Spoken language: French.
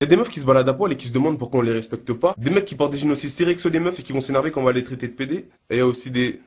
Il y a des meufs qui se baladent à poil et qui se demandent pourquoi on les respecte pas. Des mecs qui portent des génocides serrés que des meufs et qui vont s'énerver quand on va les traiter de PD. Et il y a aussi des,